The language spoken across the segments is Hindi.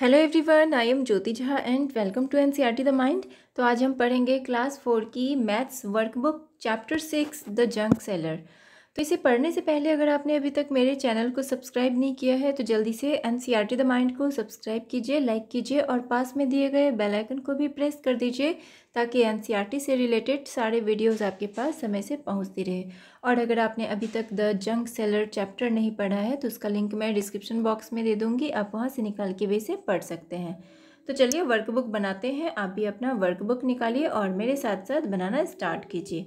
hello everyone I am Jyoti Jha and welcome to N C the mind तो आज हम पढ़ेंगे क्लास फोर की maths workbook chapter six the junk seller तो इसे पढ़ने से पहले अगर आपने अभी तक मेरे चैनल को सब्सक्राइब नहीं किया है तो जल्दी से N C R T the mind को सब्सक्राइब कीजिए लाइक कीजिए और पास में दिए गए बेल आइकन को भी प्रेस कर दीजिए ताकि एन सी आर टी से रिलेटेड सारे वीडियोस आपके पास समय से पहुंचती रहे और अगर आपने अभी तक द जंक सेलर चैप्टर नहीं पढ़ा है तो उसका लिंक मैं डिस्क्रिप्शन बॉक्स में दे दूँगी आप वहाँ से निकाल के भी इसे पढ़ सकते हैं तो चलिए वर्कबुक बनाते हैं आप भी अपना वर्कबुक निकालिए और मेरे साथ साथ बनाना स्टार्ट कीजिए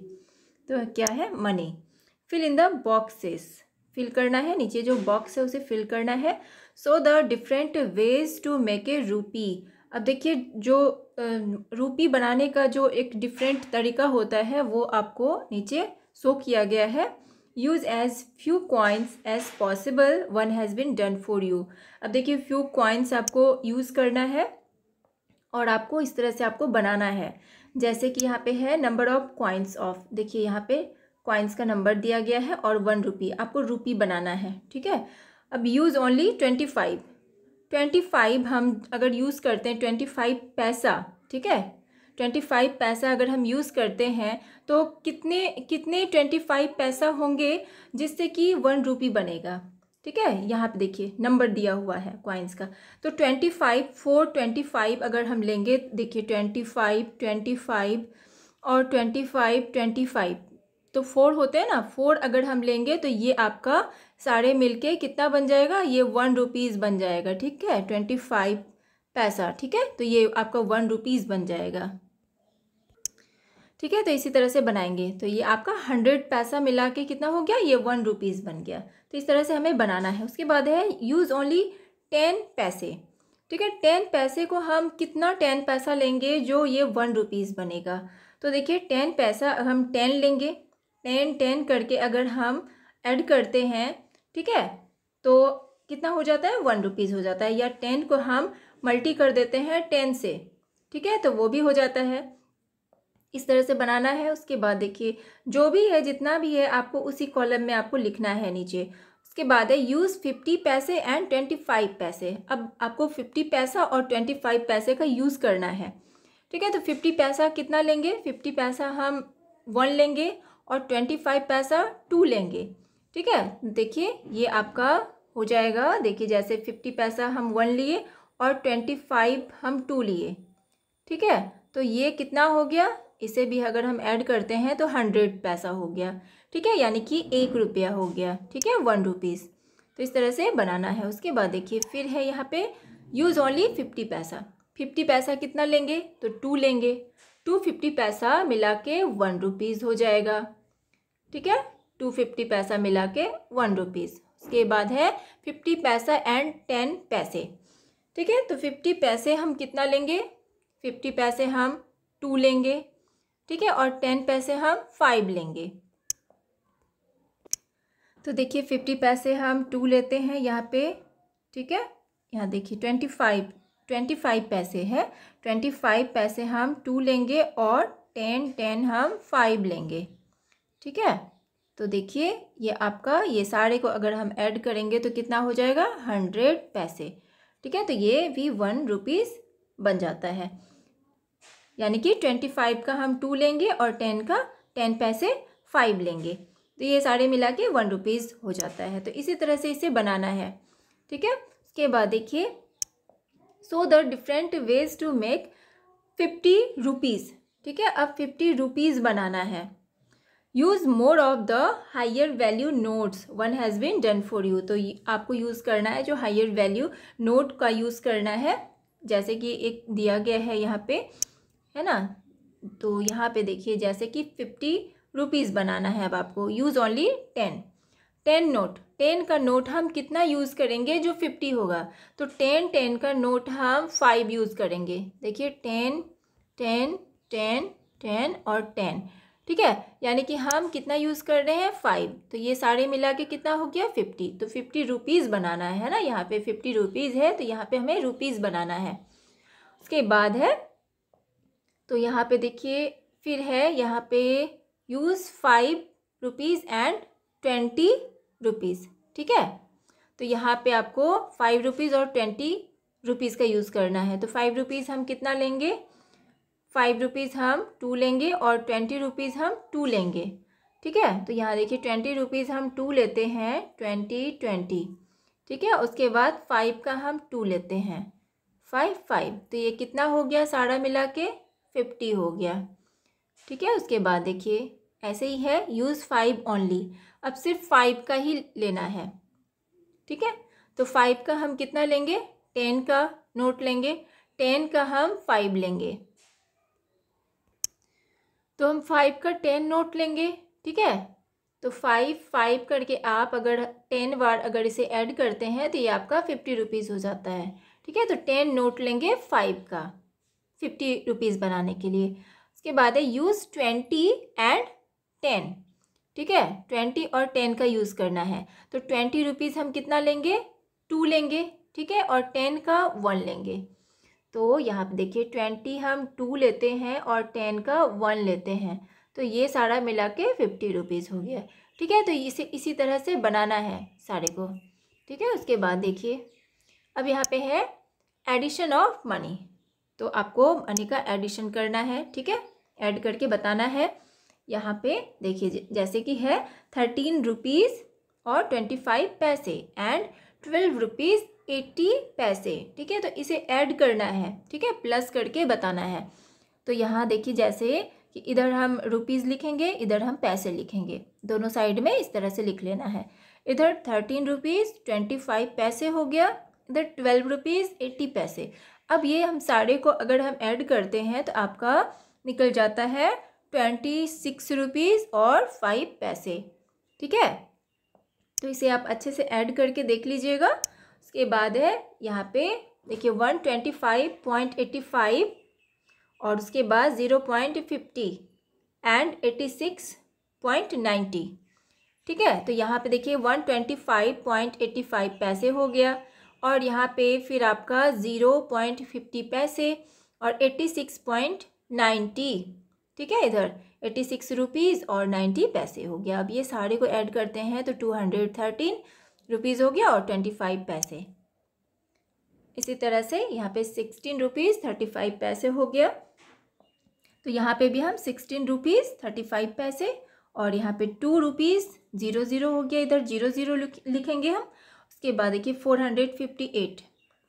तो क्या है money fill in the boxes fill करना है नीचे जो बॉक्स है उसे फिल करना है so the different ways to make a rupee अब देखिए जो रूपी बनाने का जो एक डिफरेंट तरीका होता है वो आपको नीचे शो किया गया है use as few coins as possible one has been done for you अब देखिए फ्यू क्वाइंस आपको यूज़ करना है और आपको इस तरह से आपको बनाना है जैसे कि यहाँ पे है नंबर ऑफ क्वाइंस ऑफ देखिए यहाँ पे कॉइन्स का नंबर दिया गया है और वन रुपी आपको रुपी बनाना है ठीक है अब use only twenty five twenty five हम अगर यूज़ करते हैं ट्वेंटी फाइव पैसा ठीक है ट्वेंटी फाइव पैसा अगर हम यूज़ करते हैं तो कितने कितने ट्वेंटी फाइव पैसा होंगे जिससे कि वन रुपी बनेगा ठीक है यहाँ पे देखिए नंबर दिया हुआ है कॉइन्स का तो twenty five four twenty five अगर हम लेंगे देखिए ट्वेंटी फाइव ट्वेंटी फाइव और ट्वेंटी फाइव ट्वेंटी फाइव तो फोर होते हैं ना फोर अगर हम लेंगे तो ये आपका साढ़े मिल के कितना बन जाएगा ये वन रुपीज़ बन जाएगा ठीक है ट्वेंटी फाइव पैसा ठीक है तो ये आपका वन रुपीज़ बन जाएगा ठीक है तो इसी तरह से बनाएंगे तो ये आपका हंड्रेड पैसा मिला के कितना हो गया ये वन रुपीज़ बन गया तो इस तरह से हमें बनाना है उसके बाद है यूज़ ओनली टेन पैसे ठीक है टेन पैसे को हम कितना टेन पैसा लेंगे जो ये वन रुपीज़ बनेगा तो देखिए टेन पैसा हम टेन लेंगे टेन टेन करके अगर हम ऐड करते हैं ठीक है तो कितना हो जाता है वन रुपीज़ हो जाता है या टेन को हम मल्टी कर देते हैं टेन से ठीक है तो वो भी हो जाता है इस तरह से बनाना है उसके बाद देखिए जो भी है जितना भी है आपको उसी कॉलम में आपको लिखना है नीचे उसके बाद है यूज़ फिफ्टी पैसे एंड ट्वेंटी फाइव पैसे अब आपको फिफ्टी पैसा और ट्वेंटी फाइव पैसे का यूज़ करना है ठीक है तो फिफ्टी पैसा कितना लेंगे फिफ्टी पैसा हम वन लेंगे और ट्वेंटी फाइव पैसा टू लेंगे ठीक है देखिए ये आपका हो जाएगा देखिए जैसे फिफ्टी पैसा हम वन लिए और ट्वेंटी फाइव हम टू लिए ठीक है तो ये कितना हो गया इसे भी अगर हम ऐड करते हैं तो हंड्रेड पैसा हो गया ठीक है यानी कि एक रुपया हो गया ठीक है वन रुपीज़ तो इस तरह से बनाना है उसके बाद देखिए फिर है यहाँ पे use only fifty paisa fifty paisa कितना लेंगे तो टू लेंगे टू फिफ्टी पैसा मिला के वन रुपीज़ हो जाएगा ठीक है टू फिफ्टी पैसा मिला के वन रुपीज़ उसके बाद है फिफ्टी पैसा एंड टेन पैसे ठीक है तो फिफ्टी पैसे हम कितना लेंगे फिफ्टी पैसे हम टू लेंगे ठीक है और टेन पैसे हम फाइव लेंगे तो देखिए फिफ्टी पैसे हम टू लेते हैं यहाँ पे ठीक है यहाँ देखिए twenty five twenty five paise है ट्वेंटी फाइव पैसे हम टू लेंगे और टेन टेन हम फाइव लेंगे ठीक है तो देखिए ये आपका ये सारे को अगर हम ऐड करेंगे तो कितना हो जाएगा हंड्रेड पैसे ठीक है तो ये भी वन रुपीज़ बन जाता है यानी कि ट्वेंटी फाइव का हम टू लेंगे और टेन का टेन पैसे फाइव लेंगे तो ये सारे मिला के वन रुपीज़ हो जाता है तो इसी तरह से इसे बनाना है ठीक है उसके बाद देखिए so the different ways to make fifty rupees ठीक है अब फिफ्टी रुपीज़ बनाना है use more of the higher value notes one has been done for you तो आपको यूज़ करना है जो हायर वैल्यू नोट का यूज़ करना है जैसे कि एक दिया गया है यहाँ पे है ना तो यहाँ पे देखिए जैसे कि फिफ्टी रुपीज़ बनाना है अब आपको use only ten ten note ten का नोट हम कितना यूज़ करेंगे जो फिफ्टी होगा तो टेन टेन का नोट हम फाइव यूज़ करेंगे देखिए टेन टेन टेन टेन और टेन ठीक है यानी कि हम कितना यूज़ कर रहे हैं फाइव तो ये सारे मिला के कितना हो गया फिफ्टी तो फिफ्टी रुपीज़ बनाना है ना यहाँ पे फिफ्टी रुपीज़ है तो यहाँ पे हमें रुपीज़ बनाना है उसके बाद है तो यहाँ पे देखिए फिर है यहाँ पे use five rupees and twenty rupees ठीक है तो यहाँ पे आपको फाइव रुपीज़ और ट्वेंटी रुपीज़ का यूज़ करना है तो फाइव रुपीज़ हम कितना लेंगे फाइव रुपीज़ हम टू लेंगे और ट्वेंटी रुपीज़ हम टू लेंगे ठीक है तो यहाँ देखिए ट्वेंटी रुपीज़ हम टू लेते हैं ट्वेंटी ट्वेंटी ठीक है उसके बाद फाइव का हम टू लेते हैं फाइव फाइव तो ये कितना हो गया सारा मिला के फिफ्टी हो गया ठीक है उसके बाद देखिए ऐसे ही है यूज़ फाइव ओनली अब सिर्फ फाइव का ही लेना है ठीक है तो फाइव का हम कितना लेंगे टेन का नोट लेंगे टेन का हम फाइव लेंगे तो हम फाइव का टेन नोट लेंगे ठीक है तो फाइव फाइव करके आप अगर टेन बार अगर इसे ऐड करते हैं तो ये आपका फिफ्टी रुपीज़ हो जाता है ठीक है तो टेन नोट लेंगे फाइव का फिफ्टी रुपीज़ बनाने के लिए उसके बाद है यूज़ ट्वेंटी एंड टेन ठीक है ट्वेंटी और टेन का यूज़ करना है तो ट्वेंटी रुपीज़ हम कितना लेंगे टू लेंगे ठीक है और टेन का वन लेंगे तो यहाँ पे देखिए ट्वेंटी हम टू लेते हैं और टेन का वन लेते हैं तो ये सारा मिला के फिफ्टी रुपीज़ हो गया ठीक है तो इसे इसी तरह से बनाना है सारे को ठीक है उसके बाद देखिए अब यहाँ पे है एडिशन ऑफ मनी तो आपको मनी का एडिशन करना है ठीक है ऐड करके बताना है यहाँ पे देखिए जैसे कि है थर्टीन रुपीज़ और twenty five paise and twelve rupees eighty paise ठीक है तो इसे ऐड करना है ठीक है प्लस करके बताना है तो यहाँ देखिए जैसे कि इधर हम रुपीज़ लिखेंगे इधर हम पैसे लिखेंगे दोनों साइड में इस तरह से लिख लेना है इधर thirteen rupees twenty five paise हो गया इधर ट्वेल्व रुपीज़ एट्टी पैसे अब ये हम सारे को अगर हम ऐड करते हैं तो आपका निकल जाता है ट्वेंटी सिक्स रुपीज़ और फाइव पैसे ठीक है तो इसे आप अच्छे से ऐड करके देख लीजिएगा उसके बाद है यहाँ पे देखिए one twenty five point eighty five और उसके बाद zero point fifty and eighty six point ninety ठीक है तो यहाँ पे देखिए one twenty five point eighty five paise हो गया और यहाँ पे फिर आपका ज़ीरो पॉइंट फिफ्टी पैसे और एट्टी सिक्स पॉइंट नाइन्टी ठीक है इधर एट्टी सिक्स रुपीज़ और नाइन्टी पैसे हो गया अब ये सारे को ऐड करते हैं तो टू हंड्रेड थर्टीन रुपीज़ हो गया और ट्वेंटी फाइव पैसे इसी तरह से यहाँ पे sixteen rupees thirty five paise हो गया तो यहाँ पे भी हम sixteen rupees thirty five paise और यहाँ पे टू रुपीज़ ज़ीरो ज़ीरो हो गया इधर ज़ीरो ज़ीरो लिखेंगे हम उसके बाद देखिए four hundred fifty eight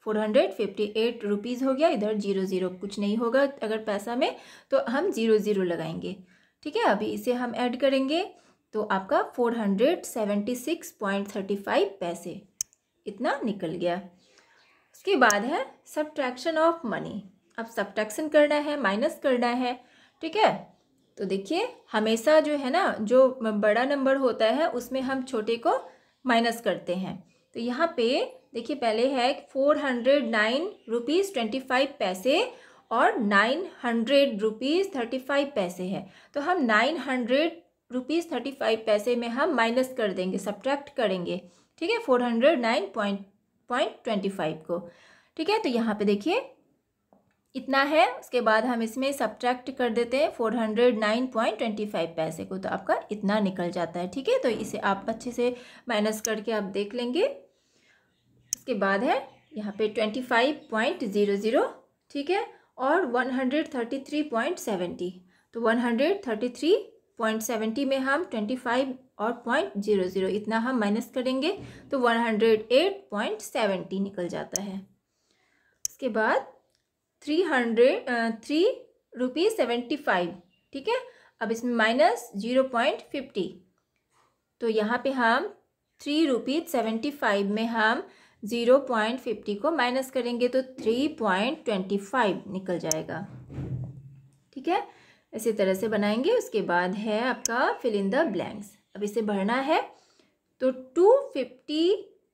four hundred fifty eight rupees हो गया इधर जीरो ज़ीरो कुछ नहीं होगा अगर पैसा में तो हम ज़ीरो ज़ीरो लगाएंगे ठीक है अभी इसे हम ऐड करेंगे तो आपका four hundred seventy six point thirty five paise इतना निकल गया उसके बाद है सब्ट्रैक्शन ऑफ मनी अब सब्ट्रैक्शन करना है माइनस करना है ठीक है तो देखिए हमेशा जो है ना जो बड़ा नंबर होता है उसमें हम छोटे को माइनस करते हैं तो यहाँ पे देखिए पहले है four hundred nine rupees twenty five paise और nine hundred rupees thirty five paise है तो हम nine hundred rupees thirty five paise में हम माइनस कर देंगे सब्ट्रैक्ट करेंगे ठीक है four hundred nine point point twenty five को ठीक है तो यहाँ पे देखिए इतना है उसके बाद हम इसमें सब्ट्रैक्ट कर देते हैं four hundred nine point twenty five paise को तो आपका इतना निकल जाता है ठीक है तो इसे आप अच्छे से माइनस करके आप देख लेंगे उसके बाद है यहाँ पे twenty five point zero zero ठीक है और one hundred thirty three point seventy तो one hundred thirty three point seventy में हम ट्वेंटी फाइव और पॉइंट जीरो ज़ीरो इतना हम माइनस करेंगे तो one hundred eight point seventy निकल जाता है उसके बाद three hundred three rupees seventy five ठीक है अब इसमें माइनस जीरो पॉइंट फिफ्टी तो यहाँ पे हम थ्री रुपीज़ सेवेंटी फाइव में हम ज़ीरो पॉइंट फिफ्टी को माइनस करेंगे तो थ्री पॉइंट ट्वेंटी फाइव निकल जाएगा ठीक है इसी तरह से बनाएंगे उसके बाद है आपका फिल इन द ब्लैंक्स अब इसे भरना है तो two fifty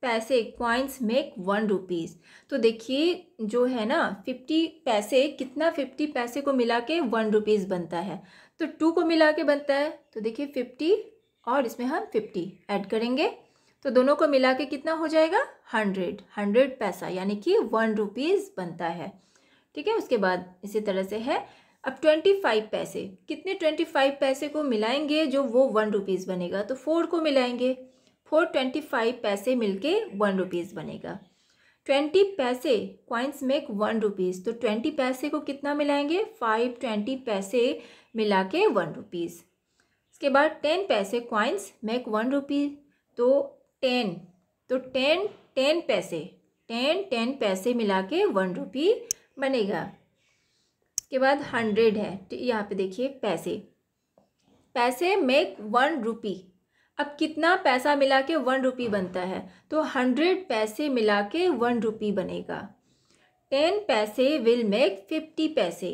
paise coins make one rupees तो देखिए जो है ना फिफ्टी पैसे कितना फिफ्टी पैसे को मिला के वन रुपीज़ बनता है तो टू को मिला के बनता है तो देखिए फिफ्टी और इसमें हम फिफ्टी ऐड करेंगे तो दोनों को मिला के कितना हो जाएगा हंड्रेड हंड्रेड पैसा यानी कि वन रुपीज़ बनता है ठीक है उसके बाद इसी तरह से है अब ट्वेंटी फाइव पैसे कितने ट्वेंटी फाइव पैसे को मिलाएंगे जो वो वन रुपीज़ बनेगा तो फोर को मिलाएंगे फोर ट्वेंटी फाइव पैसे मिलके वन रुपीज़ बनेगा twenty paise coins make one rupees तो ट्वेंटी पैसे को कितना मिलाएंगे फाइव ट्वेंटी पैसे मिला के वन रुपीज़ इसके बाद ten paise coins make one rupees तो टेन तो ten ten paise ten ten paise मिला के वन रुपी बनेगा के बाद हंड्रेड है तो यहाँ पे देखिए पैसे पैसे मेक वन रुपी अब कितना पैसा मिला के वन रुपी बनता है तो हंड्रेड पैसे मिला के वन रुपी बनेगा टेन पैसे विल मेक फिफ्टी पैसे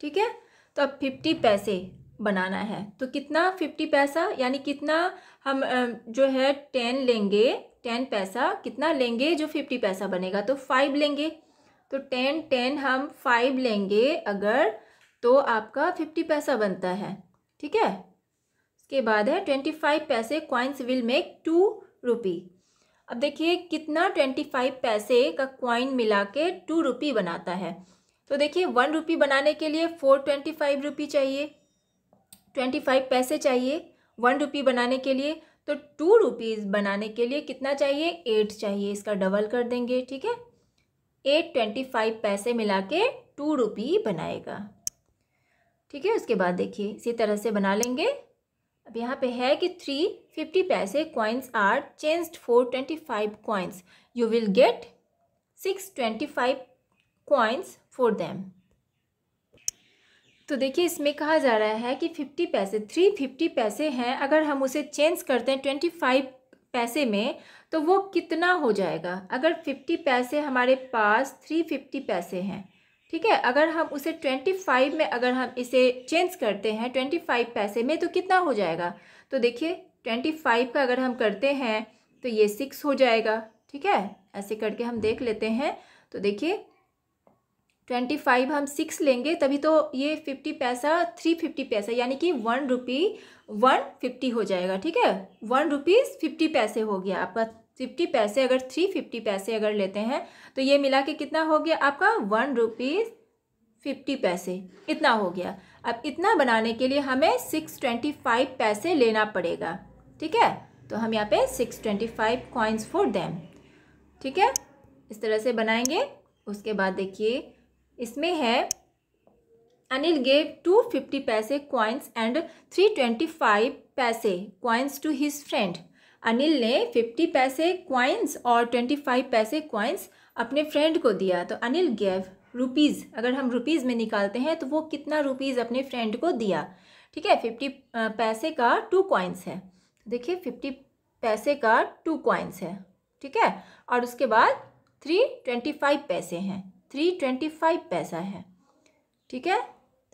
ठीक है तो अब फिफ्टी पैसे बनाना है तो कितना फिफ्टी पैसा यानी कितना हम जो है टेन लेंगे टेन पैसा कितना लेंगे जो फिफ्टी पैसा बनेगा तो फाइव लेंगे तो टेन टेन हम फाइव लेंगे अगर तो आपका फिफ्टी पैसा बनता है ठीक है उसके बाद है twenty five paise coins will make two rupee अब देखिए कितना ट्वेंटी फाइव पैसे का क्वाइन मिला के टू रुपी बनाता है तो देखिए वन रुपी बनाने के लिए फोर ट्वेंटी फाइव रुपी चाहिए ट्वेंटी फाइव पैसे चाहिए वन रुपी बनाने के लिए तो टू रुपीज़ बनाने के लिए कितना चाहिए एट चाहिए इसका डबल कर देंगे ठीक है एट ट्वेंटी फाइव पैसे मिला के टू रुपी बनाएगा ठीक है उसके बाद देखिए इसी तरह से बना लेंगे अब यहाँ पे है कि three fifty paise coins are changed for twenty five coins you will get six twenty five coins for them तो देखिए इसमें कहा जा रहा है कि फिफ्टी पैसे थ्री फिफ्टी पैसे हैं अगर हम उसे चेंज करते हैं ट्वेंटी फाइव पैसे में तो वो कितना हो जाएगा अगर फिफ्टी पैसे हमारे पास थ्री फिफ्टी पैसे हैं ठीक है अगर हम उसे ट्वेंटी फाइव में अगर हम इसे चेंज करते हैं ट्वेंटी फाइव पैसे में तो कितना हो जाएगा तो देखिए ट्वेंटी फाइव का अगर हम करते हैं तो ये सिक्स हो जाएगा ठीक है ऐसे करके हम देख लेते हैं तो देखिए ट्वेंटी फाइव हम सिक्स लेंगे तभी तो ये फिफ्टी पैसा थ्री फिफ्टी पैसा यानी कि वन रुपी वन फिफ्टी हो जाएगा ठीक है वन रुपीज़ फिफ्टी पैसे हो गया आपका फिफ्टी पैसे अगर थ्री फिफ्टी पैसे अगर लेते हैं तो ये मिला के कितना हो गया आपका वन रुपीज़ फिफ्टी पैसे इतना हो गया अब इतना बनाने के लिए हमें सिक्स ट्वेंटी फाइव पैसे लेना पड़ेगा ठीक है तो हम यहाँ पे six twenty five coins for them ठीक है इस तरह से बनाएंगे उसके बाद देखिए इसमें है Anil gave two fifty paise coins and three twenty five paise coins to his friend Anil ने फिफ्टी पैसे क्वाइंस और ट्वेंटी फाइव पैसे क्वाइंस अपने फ्रेंड को दिया तो अनिल गेव रुपीज़ अगर हम रुपीज़ में निकालते हैं तो वो कितना रुपीज़ अपने फ्रेंड को दिया ठीक है फिफ्टी पैसे का टू क्वाइंस है देखिए फिफ्टी पैसे का टू क्वाइंस है ठीक है और उसके बाद थ्री ट्वेंटी फाइव पैसे हैं थ्री ट्वेंटी फाइव पैसा है ठीक है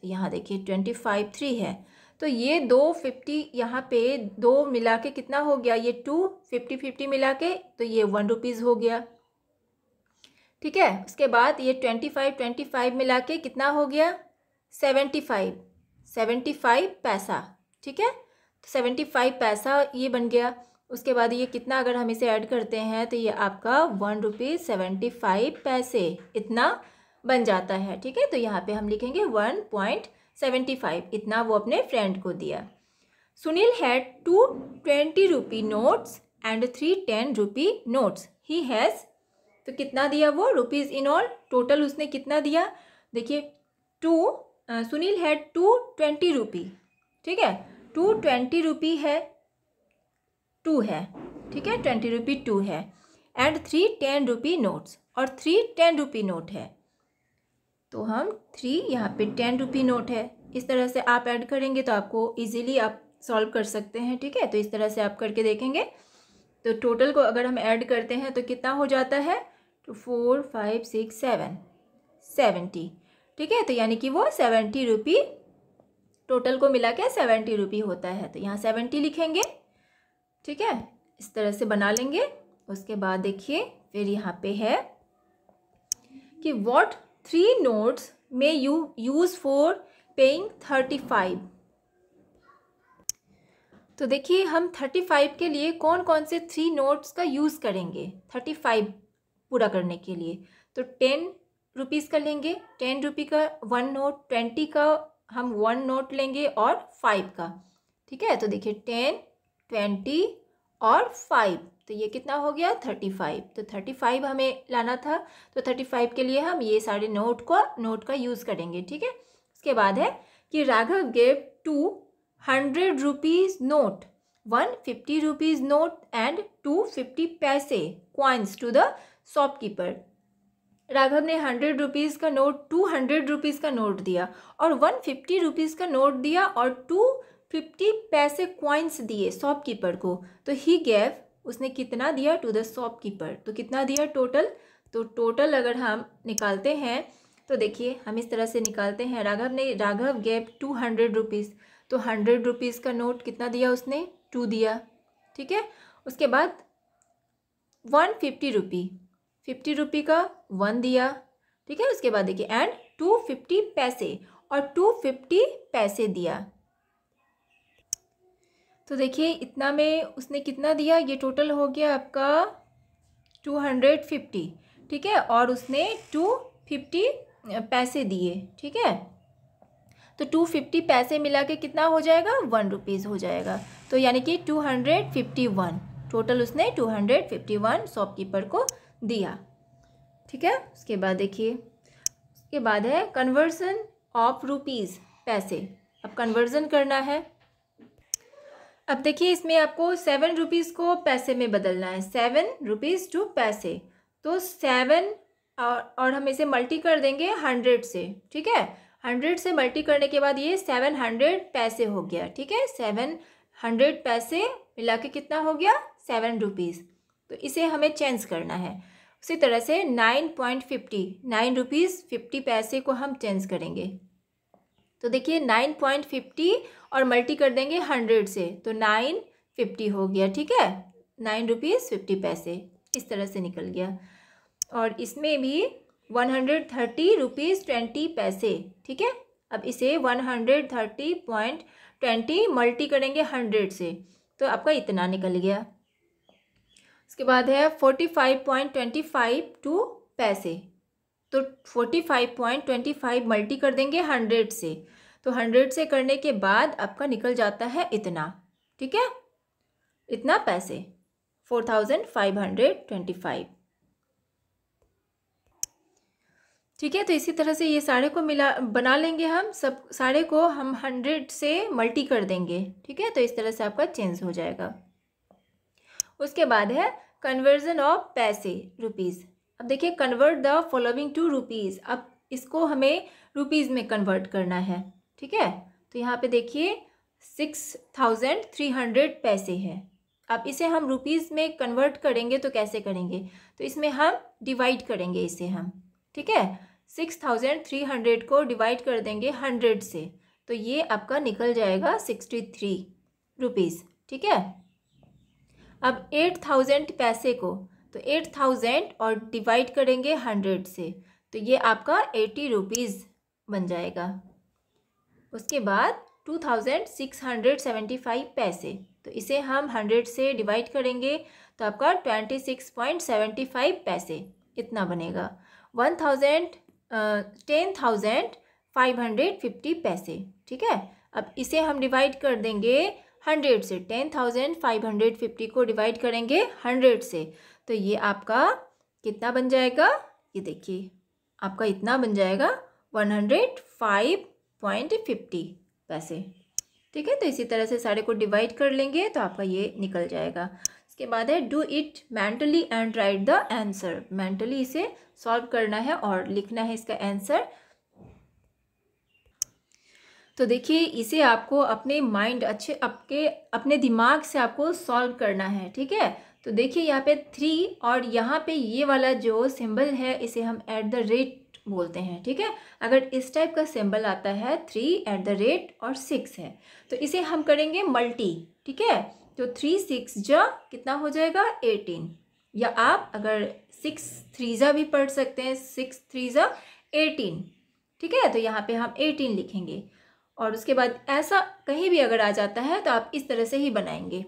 तो यहाँ देखिए ट्वेंटी फाइव थ्री है तो ये दो फिफ्टी यहाँ पे दो मिला के कितना हो गया ये टू फिफ्टी फिफ्टी मिला के तो ये वन रुपीज़ हो गया ठीक है उसके बाद ये ट्वेंटी फाइव ट्वेंटी फाइव मिला के कितना हो गया सेवेंटी फाइव सेवेंटी फाइव पैसा ठीक है तो सेवेंटी फाइव पैसा ये बन गया उसके बाद ये कितना अगर हम इसे ऐड करते हैं तो ये आपका one rupees seventy five paise इतना बन जाता है ठीक है तो यहाँ पे हम लिखेंगे वन पॉइंट सेवेंटी फाइव इतना वो अपने फ्रेंड को दिया Sunil had two twenty rupee notes and three ten rupee notes he has तो कितना दिया वो रुपीज़ इन ऑल टोटल उसने कितना दिया देखिए two Sunil had two twenty rupee ठीक है टू ट्वेंटी रुपी है टू है ठीक है ट्वेंटी रुपी टू है and three ten rupee notes और थ्री टेन रुपी नोट है तो हम थ्री यहाँ पे टेन रुपी नोट है इस तरह से आप ऐड करेंगे तो आपको इजीली आप सॉल्व कर सकते हैं ठीक है तो इस तरह से आप करके देखेंगे तो टोटल को अगर हम ऐड करते हैं तो कितना हो जाता है तो four five six seven seventy ठीक है तो यानी कि वो सेवेंटी रुपी टोटल को मिला के सेवेंटी रुपी होता है तो यहाँ सेवेंटी लिखेंगे ठीक है इस तरह से बना लेंगे उसके बाद देखिए फिर यहाँ पे है कि वॉट थ्री नोट्स में you use for paying thirty five तो देखिए हम थर्टी फाइव के लिए कौन कौन से थ्री नोट्स का यूज़ करेंगे थर्टी फाइव पूरा करने के लिए तो टेन रुपीज़ का लेंगे टेन रुपी का वन नोट ट्वेंटी का हम वन नोट लेंगे और फाइव का ठीक है तो देखिए टेन ट्वेंटी और फाइव तो ये कितना हो गया थर्टी फाइव तो थर्टी फाइव हमें लाना था तो थर्टी फाइव के लिए हम ये सारे नोट को नोट का यूज़ करेंगे ठीक है उसके बाद है कि Raghav gave two hundred rupees note one fifty rupees note and two fifty paise coins to the shopkeeper Raghav ने हंड्रेड रुपीज़ का नोट टू हंड्रेड रुपीज़ का नोट दिया और वन फिफ्टी रुपीज़ का नोट दिया और टू फिफ्टी पैसे क्वाइंस दिए शॉपकीपर को तो ही गैप उसने कितना दिया टू द शॉपकीपर तो कितना दिया टोटल तो टोटल अगर हम निकालते हैं तो देखिए हम इस तरह से निकालते हैं राघव ने Raghav gave two hundred rupees तो हंड्रेड रुपीज़ का नोट कितना दिया उसने टू दिया ठीक है उसके बाद one fifty rupee fifty rupee का वन दिया ठीक है उसके बाद देखिए एंड टू फिफ्टी पैसे और टू फिफ्टी पैसे दिया तो देखिए इतना में उसने कितना दिया ये टोटल हो गया आपका टू हंड्रेड फिफ्टी ठीक है और उसने टू फिफ्टी पैसे दिए ठीक है तो टू फिफ्टी पैसे मिला के कितना हो जाएगा वन रुपीज़ हो जाएगा तो यानी कि two hundred fifty one total उसने two hundred fifty one shopkeeper को दिया ठीक है उसके बाद देखिए उसके बाद है कन्वर्सन ऑफ रुपीज़ पैसे अब कन्वर्जन करना है अब देखिए इसमें आपको सेवन रुपीज़ को पैसे में बदलना है सेवन रुपीज़ टू पैसे तो सेवन और और हम इसे मल्टी कर देंगे हंड्रेड से ठीक है हंड्रेड से मल्टी करने के बाद ये सेवन हंड्रेड पैसे हो गया ठीक है सेवन हंड्रेड पैसे मिला के कितना हो गया सेवन रुपीज़ तो इसे हमें चेंज करना है उसी तरह से nine point fifty nine rupees fifty paise को हम चेंज करेंगे तो देखिए नाइन पॉइंट फिफ्टी और मल्टी कर देंगे हंड्रेड से तो नाइन फिफ्टी हो गया ठीक है नाइन रुपीज़ फिफ्टी पैसे इस तरह से निकल गया और इसमें भी one hundred thirty rupees twenty paise ठीक है अब इसे one hundred thirty point twenty multi करेंगे हंड्रेड से तो आपका इतना निकल गया उसके बाद है forty five point twenty five two paise तो forty five point twenty five multi कर देंगे हंड्रेड से तो हंड्रेड से करने के बाद आपका निकल जाता है इतना ठीक है इतना paise four thousand five hundred twenty five ठीक है तो इसी तरह से ये साढ़े को मिला बना लेंगे हम सब साढ़े को हम हंड्रेड से मल्टी कर देंगे ठीक है तो इस तरह से आपका चेंज हो जाएगा उसके बाद है कन्वर्जन ऑफ पैसे रुपीज़ अब देखिए convert the following to rupees अब इसको हमें रुपीज़ में कन्वर्ट करना है ठीक है तो यहाँ पे देखिए सिक्स थाउजेंड थ्री हंड्रेड पैसे है अब इसे हम रुपीज़ में कन्वर्ट करेंगे तो कैसे करेंगे तो इसमें हम डिवाइड करेंगे इसे हम ठीक है सिक्स थाउजेंड थ्री हंड्रेड को डिवाइड कर देंगे हंड्रेड से तो ये आपका निकल जाएगा सिक्सटी थ्री रुपीज़ ठीक है अब एट थाउजेंड पैसे को तो एट थाउजेंड और डिवाइड करेंगे हंड्रेड से तो ये आपका एटी रुपीज़ बन जाएगा उसके बाद two thousand six hundred seventy five paise तो इसे हम हंड्रेड से डिवाइड करेंगे तो आपका twenty six point seventy five paise इतना बनेगा one thousand ten thousand five hundred fifty paise ठीक है अब इसे हम डिवाइड कर देंगे हंड्रेड से ten thousand five hundred fifty को डिवाइड करेंगे हंड्रेड से तो ये आपका कितना बन जाएगा ये देखिए आपका इतना बन जाएगा one hundred five point fifty paise ठीक है तो इसी तरह से सारे को डिवाइड कर लेंगे तो आपका ये निकल जाएगा इसके बाद है do it mentally and write the answer mentally इसे सॉल्व करना है और लिखना है इसका आंसर तो देखिए इसे आपको अपने माइंड अच्छे आपके अपने दिमाग से आपको सॉल्व करना है ठीक है तो देखिए यहाँ पे थ्री और यहाँ पे ये वाला जो सिंबल है इसे हम एट द रेट बोलते हैं ठीक है अगर इस टाइप का सिंबल आता है थ्री एट द रेट और सिक्स है तो इसे हम करेंगे मल्टी ठीक है तो थ्री सिक्स जा कितना हो जाएगा एटीन या आप अगर सिक्स थ्री जा भी पढ़ सकते हैं सिक्स थ्री जा एटीन ठीक है तो यहाँ पे हम एटीन लिखेंगे और उसके बाद ऐसा कहीं भी अगर आ जाता है तो आप इस तरह से ही बनाएंगे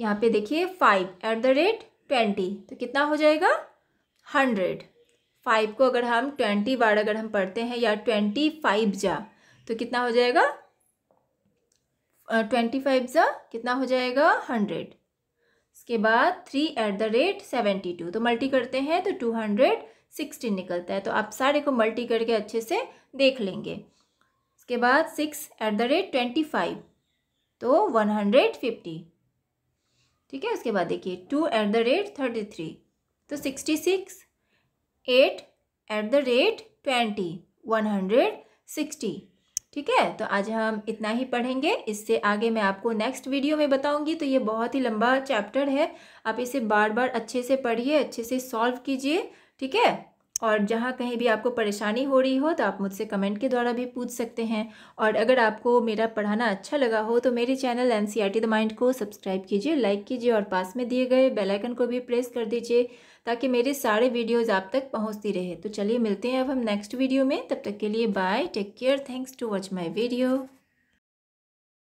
यहाँ पे देखिए five at the rate twenty तो कितना हो जाएगा हंड्रेड फाइव को अगर हम ट्वेंटी बार अगर हम पढ़ते हैं या ट्वेंटी फाइव जा तो कितना हो जाएगा ट्वेंटी फाइव जा कितना हो जाएगा हंड्रेड इसके बाद three at the rate seventy two तो मल्टी करते हैं तो टू हंड्रेड सिक्सटीन निकलता है तो आप सारे को मल्टी करके अच्छे से देख लेंगे इसके बाद six at the rate twenty five तो वन हंड्रेड फिफ्टी ठीक है उसके बाद देखिए two at the rate thirty three तो sixty six eight at the rate twenty one hundred sixty ठीक है तो आज हम इतना ही पढ़ेंगे इससे आगे मैं आपको नेक्स्ट वीडियो में बताऊंगी तो ये बहुत ही लंबा चैप्टर है आप इसे बार बार अच्छे से पढ़िए अच्छे से सॉल्व कीजिए ठीक है और जहाँ कहीं भी आपको परेशानी हो रही हो तो आप मुझसे कमेंट के द्वारा भी पूछ सकते हैं और अगर आपको मेरा पढ़ाना अच्छा लगा हो तो मेरे channel N C the mind को सब्सक्राइब कीजिए लाइक कीजिए और पास में दिए गए बेलाइकन को भी प्रेस कर दीजिए ताकि मेरे सारे वीडियोज़ आप तक पहुँचती रहे तो चलिए मिलते हैं अब हम नेक्स्ट वीडियो में तब तक के लिए bye take care thanks to watch my video